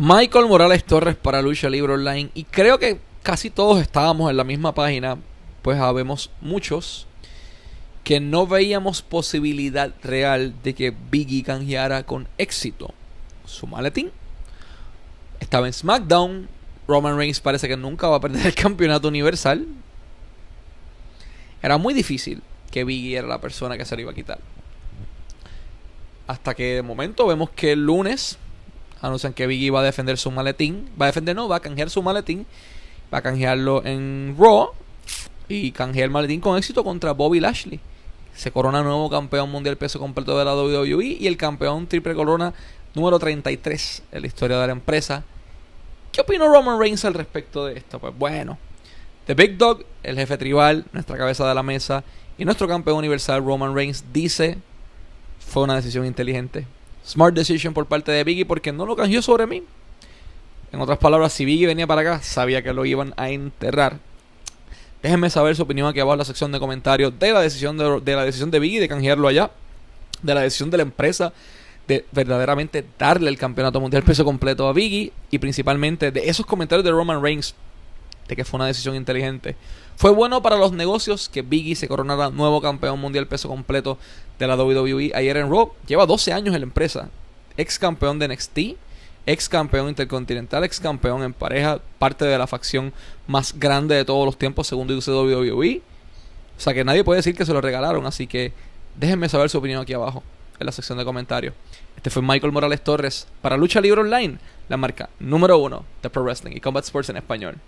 Michael Morales Torres para Lucha Libre Online. Y creo que casi todos estábamos en la misma página. Pues habemos muchos que no veíamos posibilidad real de que Biggie canjeara con éxito su maletín. Estaba en SmackDown. Roman Reigns parece que nunca va a perder el campeonato universal. Era muy difícil que Biggie era la persona que se lo iba a quitar. Hasta que de momento vemos que el lunes Anuncian que Biggie va a defender su maletín. Va a defender, no, va a canjear su maletín. Va a canjearlo en Raw. Y canjea el maletín con éxito contra Bobby Lashley. Se corona nuevo campeón mundial peso completo de la WWE y el campeón triple corona número 33 en la historia de la empresa. ¿Qué opinó Roman Reigns al respecto de esto? Pues bueno, The Big Dog, el jefe tribal, nuestra cabeza de la mesa y nuestro campeón universal Roman Reigns dice fue una decisión inteligente. Smart decision por parte de Biggie porque no lo canjeó sobre mí. En otras palabras, si Biggie venía para acá, sabía que lo iban a enterrar. Déjenme saber su opinión aquí abajo en la sección de comentarios de la decisión de, la decisión de Biggie de canjearlo allá, de la decisión de la empresa de verdaderamente darle el campeonato mundial peso completo a Biggie y principalmente de esos comentarios de Roman Reigns que fue una decisión inteligente. Fue bueno para los negocios que Biggie se coronara nuevo campeón mundial peso completo de la WWE ayer en Raw. Lleva 12 años en la empresa. Ex campeón de NXT, ex campeón intercontinental, ex campeón en pareja, parte de la facción más grande de todos los tiempos, según dice WWE. E. O sea que nadie puede decir que se lo regalaron, así que déjenme saber su opinión aquí abajo, en la sección de comentarios. Este fue Michael Morales Torres para Lucha Libre Online, la marca número uno de Pro Wrestling y Combat Sports en español.